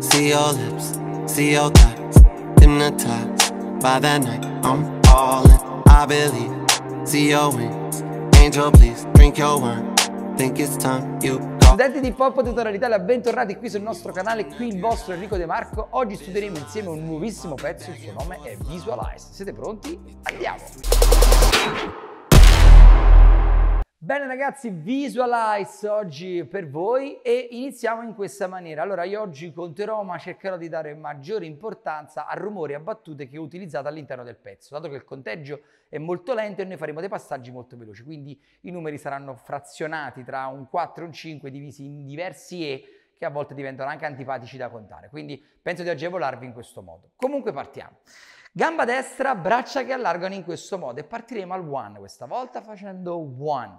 See your lips, see your thighs Hypnotized by that night I'm falling, I believe See your wings, angel please Drink your wine, think it's time you go Studenti di Pop Tutorial Italia, bentornati qui sul nostro canale, qui il vostro Enrico De Marco. Oggi studieremo insieme un nuovissimo pezzo, il suo nome è Visualize. Siete pronti? Andiamo! Bene ragazzi, visualize oggi per voi e iniziamo in questa maniera. Allora io oggi conterò ma cercherò di dare maggiore importanza a rumori e a battute che utilizzate all'interno del pezzo, dato che il conteggio è molto lento e noi faremo dei passaggi molto veloci, quindi i numeri saranno frazionati tra un 4 e un 5 divisi in diversi E che a volte diventano anche antipatici da contare, quindi penso di agevolarvi in questo modo. Comunque partiamo. Gamba destra, braccia che allargano in questo modo e partiremo al one, questa volta facendo one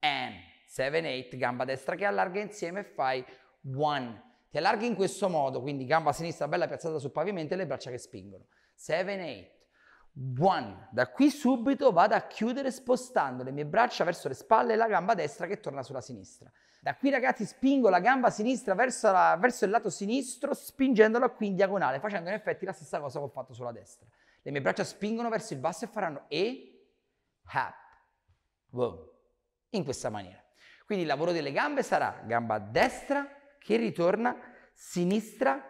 and seven eight, gamba destra che allarga insieme e fai one. Ti allarghi in questo modo, quindi gamba sinistra bella piazzata sul pavimento e le braccia che spingono. Seven eight. One. Da qui subito vado a chiudere spostando le mie braccia verso le spalle e la gamba destra che torna sulla sinistra. Da qui ragazzi spingo la gamba sinistra verso, la, verso il lato sinistro spingendola qui in diagonale facendo in effetti la stessa cosa che ho fatto sulla destra. Le mie braccia spingono verso il basso e faranno E, hap, wow, in questa maniera. Quindi il lavoro delle gambe sarà gamba destra che ritorna, sinistra,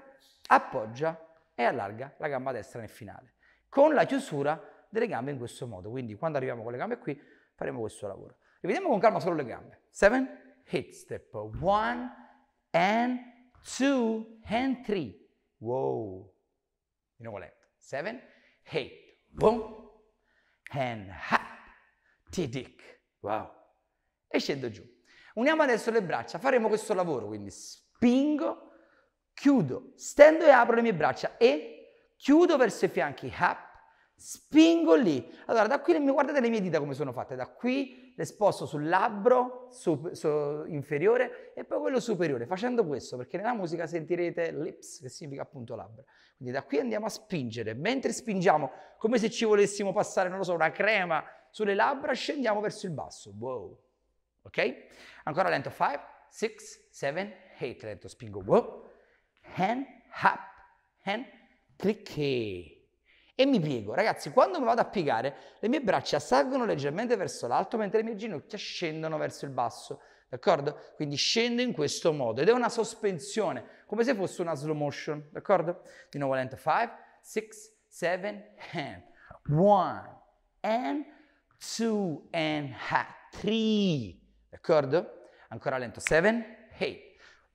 appoggia e allarga la gamba destra nel finale con la chiusura delle gambe in questo modo. Quindi quando arriviamo con le gambe qui faremo questo lavoro. Rivediamo con calma solo le gambe. 7 hit step. 1 and 2 and 3. Wow. Di nuovo lento. 7 hit. 1 and hop. Tidic. Wow. E scendo giù. Uniamo adesso le braccia. Faremo questo lavoro, quindi spingo, chiudo, stendo e apro le mie braccia e chiudo verso i fianchi, up, spingo lì. Allora, da qui, guardate le mie dita come sono fatte, da qui le sposto sul labbro su, su, inferiore e poi quello superiore, facendo questo, perché nella musica sentirete lips, che significa appunto labbra. Quindi da qui andiamo a spingere, mentre spingiamo, come se ci volessimo passare, non lo so, una crema sulle labbra, scendiamo verso il basso, wow, ok? Ancora lento, 5, 6, 7, 8, lento, spingo, wow, hand, up, hand, perché? E mi piego. Ragazzi, quando mi vado a piegare, le mie braccia salgono leggermente verso l'alto, mentre le mie ginocchia scendono verso il basso. D'accordo? Quindi scendo in questo modo ed è una sospensione, come se fosse una slow motion. D'accordo? Di nuovo lento. 5, 6, 7, and 1 and 2 and 3. D'accordo? Ancora lento. 7, 8.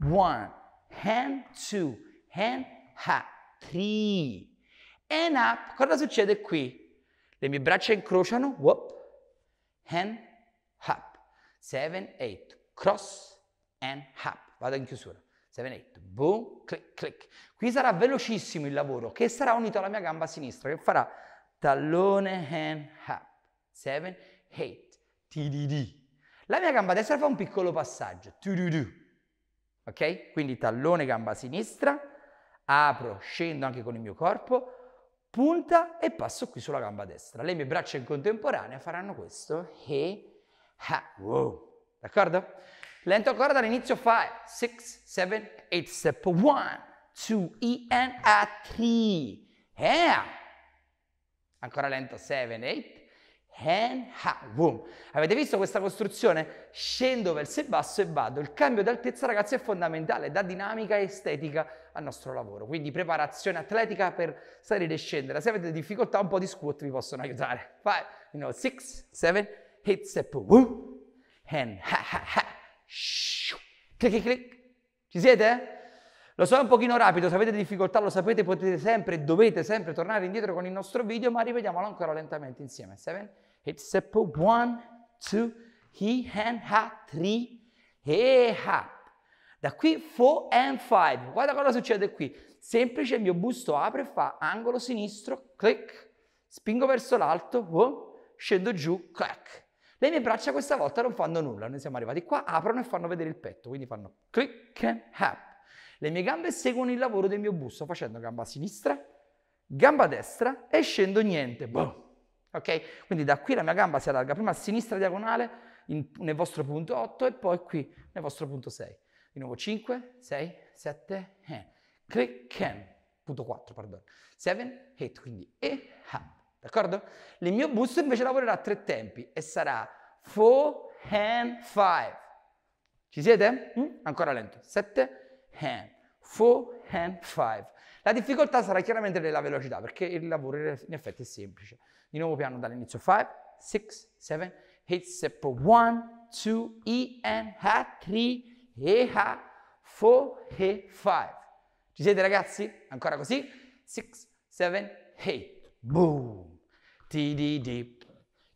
1 and 2 and 3. 3. And up. Cosa succede qui? Le mie braccia incrociano. Whoop. Hand. Hop. 7, 8. Cross. And up. Vado in chiusura. 7, 8. Boom. Click, click. Qui sarà velocissimo il lavoro che sarà unito alla mia gamba sinistra che farà tallone, and up. 7, 8. TDD. La mia gamba destra fa un piccolo passaggio. TDD. Ok? Quindi tallone, gamba sinistra apro, scendo anche con il mio corpo, punta e passo qui sulla gamba destra. Le mie braccia in contemporanea faranno questo e ha, wow. D'accordo? Lento ancora dall'inizio 5, 6, 7, 8 step 1, 2, E, N, A, 3. Yeah! Ancora lento 7, 8, Hen ha boom. Avete visto questa costruzione? Scendo verso il basso e vado. Il cambio di altezza, ragazzi, è fondamentale, dà dinamica e estetica al nostro lavoro. Quindi preparazione atletica per salire e scendere. Se avete difficoltà, un po' di squat vi possono aiutare. 5, you know, 6, 7, 8, step, boom. Hen ha ha ha. Shoo. Clic clic clic. Ci siete? Lo so è un pochino rapido, se avete difficoltà lo sapete, potete sempre, dovete sempre tornare indietro con il nostro video, ma rivediamolo ancora lentamente insieme. 7, 8, step 1, 2, he and ha, 3, he ha. Da qui 4 and 5. Guarda cosa succede qui. Semplice, il mio busto apre, fa angolo sinistro, click, spingo verso l'alto, wow, scendo giù, clack. Le mie braccia questa volta non fanno nulla, noi siamo arrivati qua, aprono e fanno vedere il petto, quindi fanno click and hap. Le mie gambe seguono il lavoro del mio busto facendo gamba sinistra, gamba destra e scendo niente. Boh. Ok? Quindi da qui la mia gamba si allarga prima a sinistra diagonale in, nel vostro punto 8 e poi qui nel vostro punto 6. Di nuovo 5, 6, 7, eh. click, and. Punto 4, perdono. 7, 8, quindi e up. D'accordo? Il mio busto invece lavorerà a tre tempi e sarà 4 and 5. Ci siete? Mm? Ancora lento. 7 hand. 4 and 5. La difficoltà sarà chiaramente della velocità, perché il lavoro in effetti è semplice. Di nuovo piano dall'inizio 5, 6, 7, 8, step 1, 2, E, and H, 3, E, H, 4, E, 5. Ci siete ragazzi? Ancora così? 6, 7, 8, boom, ti di di,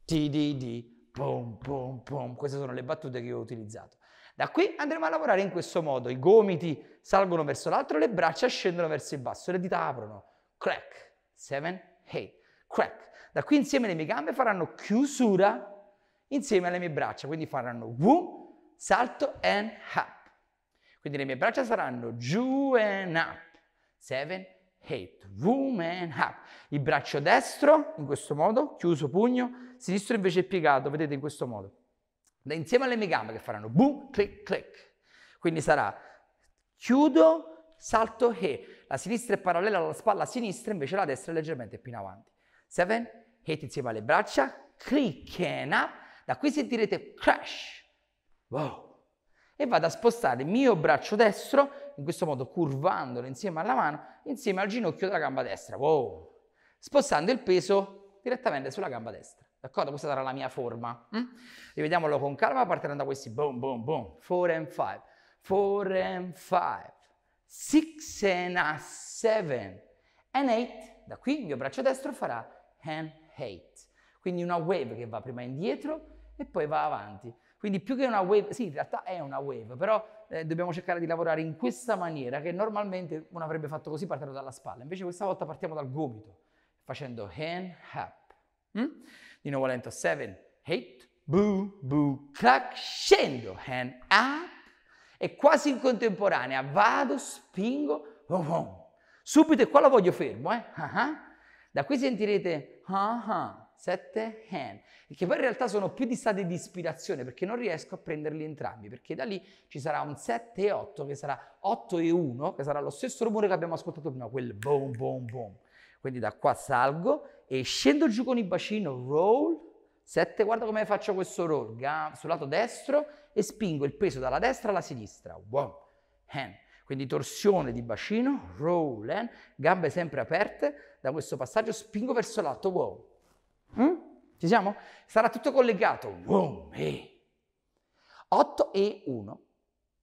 ti di di, boom, boom, boom. Queste sono le battute che ho utilizzato. Da qui andremo a lavorare in questo modo. I gomiti salgono verso l'alto, le braccia scendono verso il basso, le dita aprono. Crack, Seven, eight. crack. Da qui insieme le mie gambe faranno chiusura insieme alle mie braccia, quindi faranno wu, salto and up. Quindi le mie braccia saranno giù and up, Seven, eight. wu and up. Il braccio destro in questo modo, chiuso pugno, sinistro invece è piegato, vedete in questo modo insieme alle mie gambe che faranno boom, click, click. Quindi sarà chiudo, salto e la sinistra è parallela alla spalla sinistra, invece la destra è leggermente più in avanti. Seven, hit insieme alle braccia, click and up. Da qui sentirete crash. Wow. E vado a spostare il mio braccio destro, in questo modo curvandolo insieme alla mano, insieme al ginocchio della gamba destra. Wow. Spostando il peso direttamente sulla gamba destra. D'accordo? Questa sarà la mia forma. Mm? mm? Rivediamolo con calma partendo da questi boom, boom, boom. Four and five. Four and five. Six and a seven. And eight. Da qui il mio braccio destro farà and eight. Quindi una wave che va prima indietro e poi va avanti. Quindi più che una wave, sì, in realtà è una wave, però eh, dobbiamo cercare di lavorare in questa maniera che normalmente uno avrebbe fatto così partendo dalla spalla. Invece questa volta partiamo dal gomito, facendo hand up. Mm? Di nuovo what lento? 7, 8, bu, bu, clac, scendo, hand up, e quasi in contemporanea vado, spingo, oh, oh. subito e qua lo voglio fermo, eh? Uh-huh. Da qui sentirete, uh-huh. Ah, 7 hand, che poi in realtà sono più di stati di ispirazione perché non riesco a prenderli entrambi, perché da lì ci sarà un 7 e 8 che sarà 8 e 1, che sarà lo stesso rumore che abbiamo ascoltato prima, quel boom boom boom. Quindi da qua salgo, e scendo giù con il bacino, roll, 7, guarda come faccio questo roll, Gam- sul lato destro e spingo il peso dalla destra alla sinistra, wow, hand, quindi torsione di bacino, roll, hand, gambe sempre aperte, da questo passaggio spingo verso l'alto, wow, mm? ci siamo? Sarà tutto collegato, wow, eh. e 8 e 1,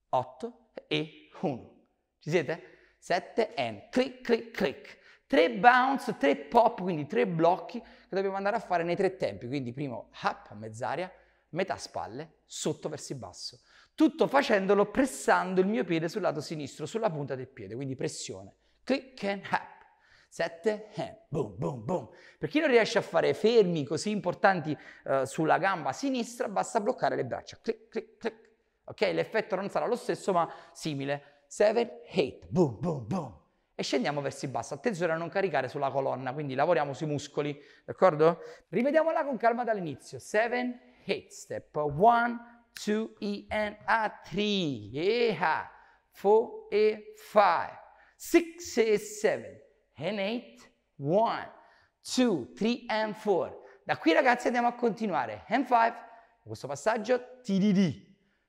8 e 1, ci siete? 7 and click, click, click. Tre bounce, tre pop, quindi tre blocchi che dobbiamo andare a fare nei tre tempi. Quindi primo up a mezz'aria, metà spalle, sotto verso il basso. Tutto facendolo pressando il mio piede sul lato sinistro, sulla punta del piede, quindi pressione. Click and up. 7, eh, boom, boom, boom. Per chi non riesce a fare fermi così importanti eh, sulla gamba sinistra, basta bloccare le braccia. Clic, click, click. Ok? L'effetto non sarà lo stesso, ma simile. 7, 8, boom, boom, boom e scendiamo verso il basso. Attenzione a non caricare sulla colonna, quindi lavoriamo sui muscoli, d'accordo? Rivediamola con calma dall'inizio. 7, 8 step. 1, 2, e and a 3. Yeah. 4 e 5. 6 e 7. And 8. 1, 2, 3 and 4. Da qui ragazzi andiamo a continuare. And, 5. Questo passaggio TDD.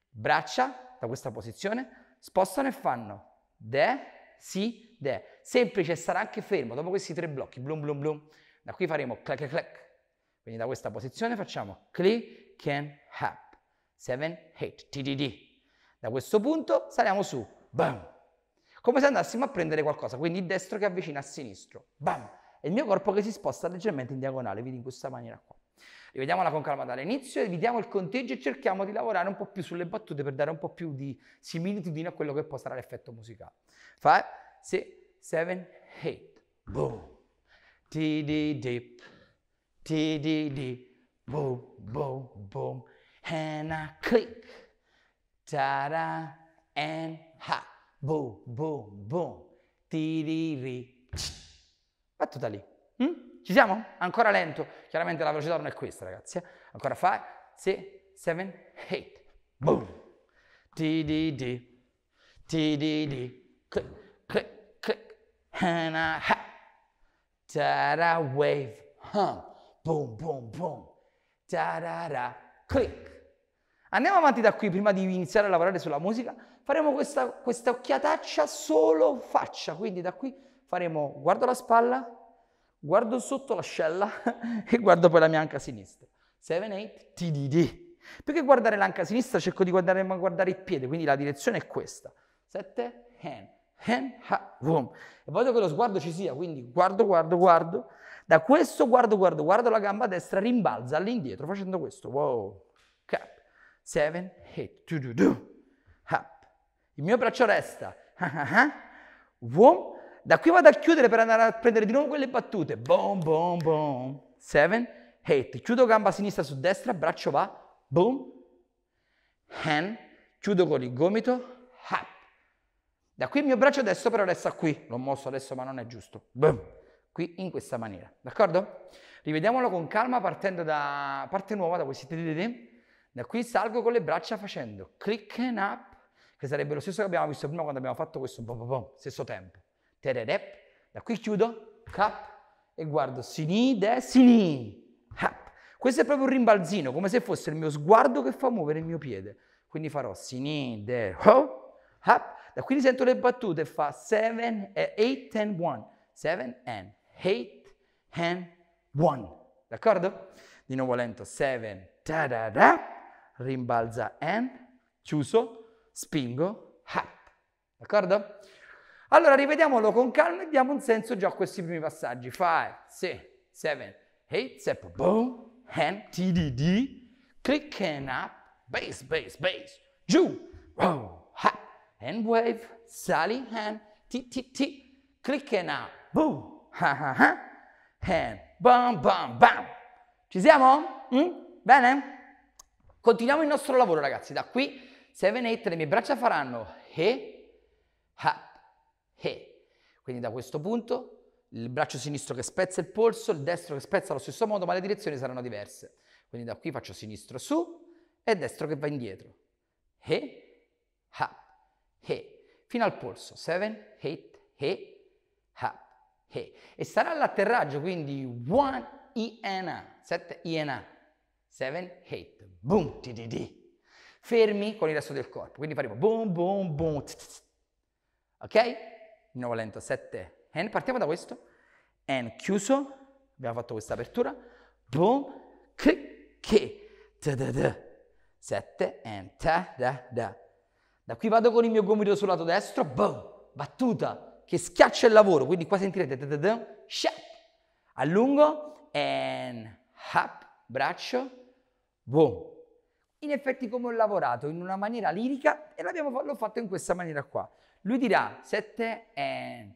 Braccia da questa posizione spostano e fanno. De, si, de. Semplice sarà anche fermo dopo questi tre blocchi, blum blum blum. Da qui faremo clac clac Quindi da questa posizione facciamo click, can, hap, 7, 8, tdd. Da questo punto saliamo su, bam. Come se andassimo a prendere qualcosa, quindi il destro che avvicina a sinistro, bam. E il mio corpo che si sposta leggermente in diagonale, vedi in questa maniera qua rivediamola con calma dall'inizio, evitiamo il conteggio e cerchiamo di lavorare un po' più sulle battute per dare un po' più di similitudine a quello che può sarà l'effetto musicale. 5, 6, 7, 8, boom, ti di dip, ti di di, boom, boom, boom, and a click, ta da, and ha, boom, boom, boom, ti di ri, battuta lì. Mm? Ci siamo? Ancora lento. Chiaramente la velocità non è questa, ragazzi. Eh. Ancora 5, 6, 7, 8. Boom. Di di di. Di di di. Click, click, click. Hana ha. Da da wave. Hum. Boom, boom, boom. ta da da. Click. Andiamo avanti da qui prima di iniziare a lavorare sulla musica. Faremo questa, questa occhiataccia solo faccia. Quindi da qui faremo guardo la spalla, guardo sotto l'ascella e guardo poi la mia anca sinistra. 7, 8, TDD. Perché guardare l'anca sinistra, cerco di guardare, guardare, il piede, quindi la direzione è questa. 7, hand, hand, ha, boom. E voglio che lo sguardo ci sia, quindi guardo, guardo, guardo. Da questo guardo, guardo, guardo la gamba destra, rimbalza all'indietro facendo questo. Wow. Cap. 7, 8, do do do. Up. Il mio braccio resta. Boom. Ah, ah, ah. Da qui vado a chiudere per andare a prendere di nuovo quelle battute. Boom, boom, boom. 7, 8. Chiudo gamba sinistra su destra, braccio va. Boom. Hand. Chiudo con il gomito. Hop. Da qui il mio braccio adesso però resta qui. L'ho mosso adesso ma non è giusto. Boom. Qui in questa maniera. D'accordo? Rivediamolo con calma partendo da parte nuova, da questi TDD. Da qui salgo con le braccia facendo click and up, che sarebbe lo stesso che abbiamo visto prima quando abbiamo fatto questo boom, boom, stesso tempo tererep. Da qui chiudo, cap, e guardo sini, de, sini, hap. Questo è proprio un rimbalzino, come se fosse il mio sguardo che fa muovere il mio piede. Quindi farò sini, de, ho, hap. Da qui sento le battute, fa 7, 8 and 1. 7 and 8 and 1. D'accordo? Di nuovo lento, 7, da da da, rimbalza and, chiuso, spingo, hap. D'accordo? Allora rivediamolo con calma e diamo un senso già a questi primi passaggi. 5, 6, 7, 8, step, boom, hand, TDD, click and up, bass, bass, bass, giù, row, hop, hand wave, sali, hand, t, t, t, click and up, boom, ha, ha, ha, hand, bam, bam, bam. Ci siamo? Mm? Bene? Continuiamo il nostro lavoro, ragazzi. Da qui, 7, 8, le mie braccia faranno e, ha, he. Eh. Quindi da questo punto il braccio sinistro che spezza il polso, il destro che spezza allo stesso modo, ma le direzioni saranno diverse. Quindi da qui faccio sinistro su e destro che va indietro. He, eh. ha, he. Eh. Fino al polso. 7, 8, he, ha, he. E sarà l'atterraggio, quindi 1, i, n, a. 7, i, n, a. 7, 8. Boom, ti, di, di. Fermi con il resto del corpo. Quindi faremo boom, boom, boom. Ok? nuovo lento 907 and partiamo da questo and chiuso abbiamo fatto questa apertura boom click che da da 7 and ta da da da qui vado con il mio gomito sul lato destro boom battuta che schiaccia il lavoro quindi qua sentirete da da da shap allungo and hap braccio boom in effetti come ho lavorato in una maniera lirica e l'abbiamo l'ho fatto in questa maniera qua lui dirà sette and eh,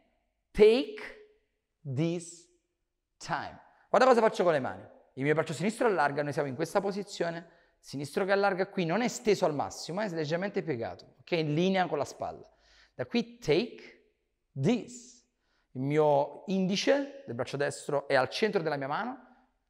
take this time. Guarda cosa faccio con le mani. Il mio braccio sinistro allarga, noi siamo in questa posizione. Sinistro che allarga qui, non è steso al massimo, eh, è leggermente piegato, ok? In linea con la spalla. Da qui take this. Il mio indice del braccio destro è al centro della mia mano.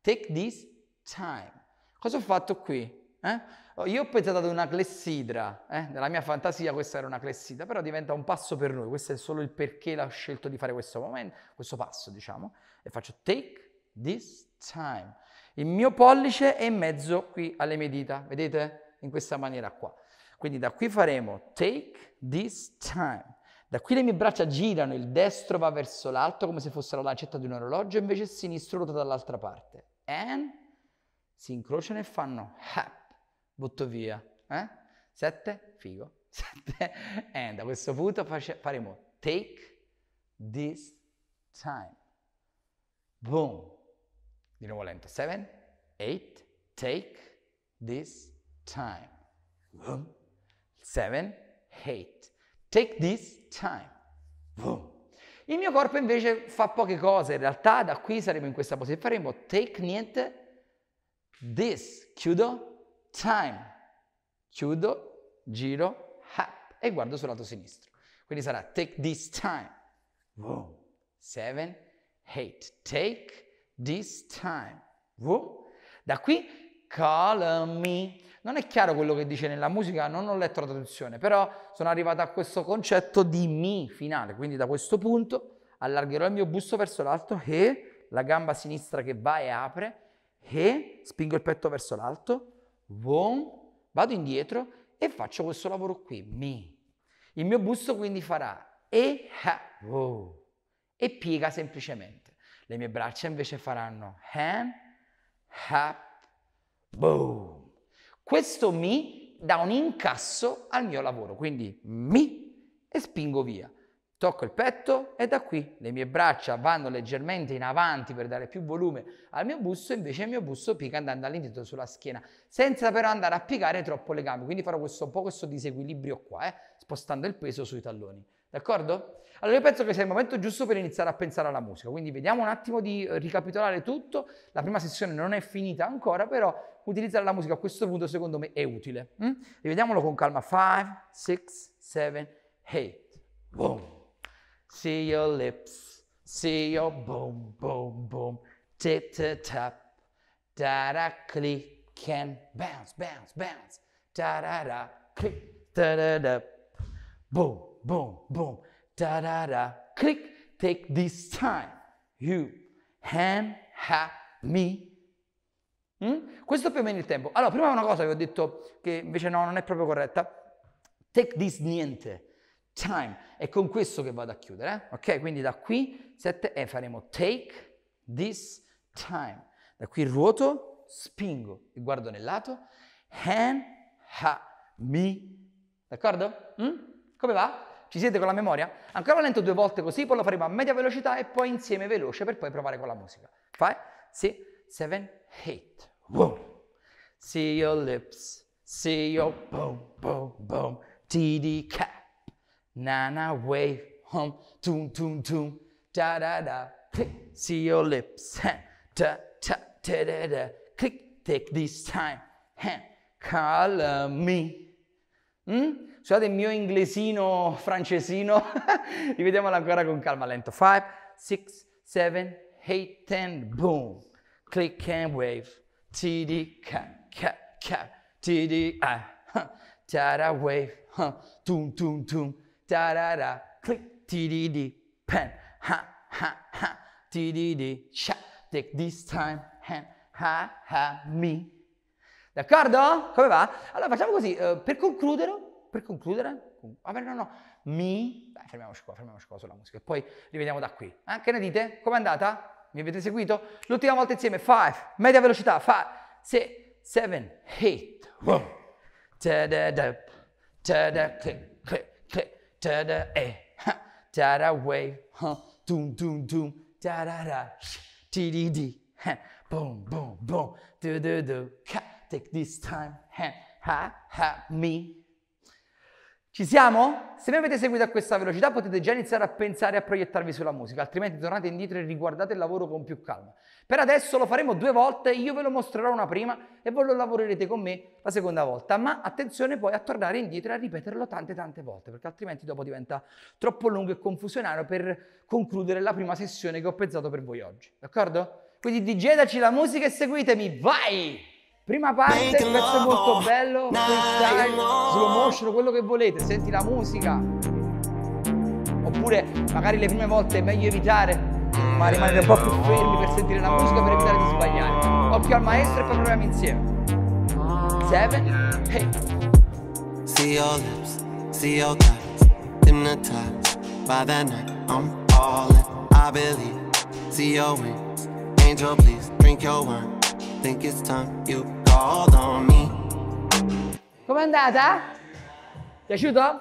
Take this time. Cosa ho fatto qui? Eh? Oh, io ho pensato ad una clessidra, eh? nella mia fantasia questa era una clessidra, però diventa un passo per noi, questo è solo il perché l'ho scelto di fare questo momento, questo passo diciamo, e faccio take this time. Il mio pollice è in mezzo qui alle mie dita, vedete? In questa maniera qua. Quindi da qui faremo take this time. Da qui le mie braccia girano, il destro va verso l'alto come se fosse la lancetta di un orologio, invece il sinistro ruota dall'altra parte. And si incrociano e fanno hap butto via. Eh? 7, figo. Sette, E a questo punto faremo take this time. Boom. Di nuovo lento. Seven, eight, take this time. Boom. 7, 8. Take this time. Boom. Il mio corpo invece fa poche cose, in realtà da qui saremo in questa posizione, faremo take niente, this, chiudo, time. Chiudo, giro, hop e guardo sul lato sinistro. Quindi sarà take this time. Boom. seven, eight, Take this time. Boom. Da qui call me. Non è chiaro quello che dice nella musica, non ho letto la traduzione, però sono arrivato a questo concetto di mi finale, quindi da questo punto allargherò il mio busto verso l'alto e la gamba sinistra che va e apre e spingo il petto verso l'alto boom, vado indietro e faccio questo lavoro qui, mi. Il mio busto quindi farà e, ha, oh, e piega semplicemente. Le mie braccia invece faranno ham, ha, boom. Questo mi dà un incasso al mio lavoro, quindi mi e spingo via. Tocco il petto e da qui le mie braccia vanno leggermente in avanti per dare più volume al mio busto, invece il mio busto pica andando all'indietro sulla schiena, senza però andare a piegare troppo le gambe. Quindi farò questo, un po' questo disequilibrio qua, eh, spostando il peso sui talloni. D'accordo? Allora io penso che sia il momento giusto per iniziare a pensare alla musica, quindi vediamo un attimo di ricapitolare tutto, la prima sessione non è finita ancora, però utilizzare la musica a questo punto secondo me è utile. Mm? Rivediamolo con calma, 5, 6, 7, 8, boom! see your lips, see your boom, boom, boom, tip to tap, da da click and bounce, bounce, bounce, da da da click, da da da, boom, boom, boom, da da da click. Take this time, you hand have me. Mm? Questo più o meno il tempo. Allora, prima una cosa che ho detto che invece no, non è proprio corretta. Take this niente. Time. È con questo che vado a chiudere, eh? ok? Quindi da qui 7 e faremo take this time. Da qui ruoto, spingo e guardo nel lato. Hand, ha, mi. D'accordo? Mm? Come va? Ci siete con la memoria? Ancora lento due volte così, poi lo faremo a media velocità e poi insieme veloce per poi provare con la musica. Fai? 6, 7, 8. Wow. See your lips, see your boom, boom, boom, TDK. Nana wave, hum, toon toon toon, da da da, click, see your lips, ha, ta ta ta da da, click, take this time, ha, color uh, me. Mm? Scusate il mio inglesino francesino, rivediamola ancora con calma, lento. 5, 6, 7, 8, 10, boom, click and wave, td, ka, ka, ka, td, ah, ta da wave, huh. toon toon toon. da da da, click, t d d, pen, ha ha ha, t d d, sha, take this time, hand, ha ha me. D'accordo? Come va? Allora facciamo così, uh, per concludere, per concludere, vabbè ah, no no, mi, dai fermiamoci qua, fermiamoci qua sulla musica e poi rivediamo da qui. Eh? Che ne dite? Com'è andata? Mi avete seguito? L'ultima volta insieme, 5, media velocità, 5, 6, 7, 8, 1, da da da, da da click. da da eh, da da way, huh, doom doom doom, da da da, dee dee boom boom boom, do do do, take this time, ha ha me. Ci siamo? Se mi avete seguito a questa velocità potete già iniziare a pensare e a proiettarvi sulla musica, altrimenti tornate indietro e riguardate il lavoro con più calma. Per adesso lo faremo due volte, io ve lo mostrerò una prima e voi lo lavorerete con me la seconda volta, ma attenzione poi a tornare indietro e a ripeterlo tante tante volte, perché altrimenti dopo diventa troppo lungo e confusionario per concludere la prima sessione che ho pensato per voi oggi, d'accordo? Quindi digetaci la musica e seguitemi, vai! Prima parte, un pezzo molto bello, freestyle, slow motion, quello che volete, senti la musica. Oppure magari le prime volte è meglio evitare, ma rimanere un po' più fermi per sentire la musica per evitare di sbagliare. Occhio al maestro e poi proviamo insieme. Seven, eight. See your lips, see your thighs, hypnotized by that night. I'm all I believe. See your wings, angel please, drink your wine think it's time you called on me. Com'è andata? Piaciuto?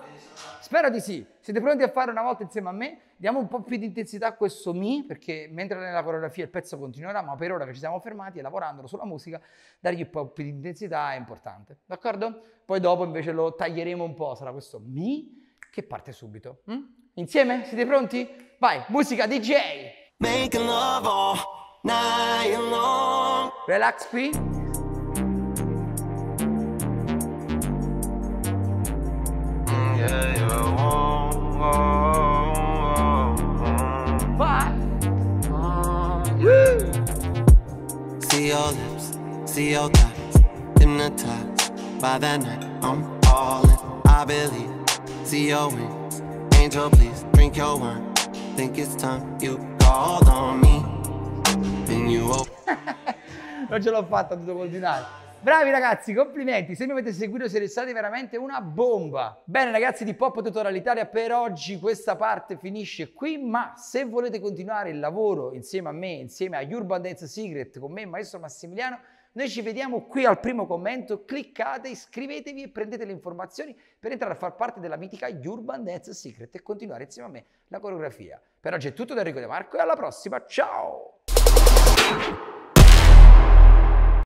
Spero di sì. Siete pronti a fare una volta insieme a me? Diamo un po' più di intensità a questo mi, perché mentre nella coreografia il pezzo continuerà, ma per ora che ci siamo fermati e lavorando sulla musica, dargli un po' più di intensità è importante. D'accordo? Poi dopo invece lo taglieremo un po', sarà questo mi che parte subito. Mm? Insieme? Siete pronti? Vai, musica DJ! Make love all night Relax, P. See your lips, see your thighs, hypnotized by that night. I'm falling, I believe. See your wings, angel, please drink your wine. Think it's time you called on me. non ce l'ho fatta tutto col dinaro. Bravi ragazzi, complimenti, se mi avete seguito siete stati veramente una bomba. Bene ragazzi di Pop Tutorial Italia, per oggi questa parte finisce qui, ma se volete continuare il lavoro insieme a me, insieme a Urban Dance Secret, con me maestro Massimiliano, noi ci vediamo qui al primo commento, cliccate, iscrivetevi e prendete le informazioni per entrare a far parte della mitica Urban Dance Secret e continuare insieme a me la coreografia. Per oggi è tutto da Enrico De Marco e alla prossima, ciao! you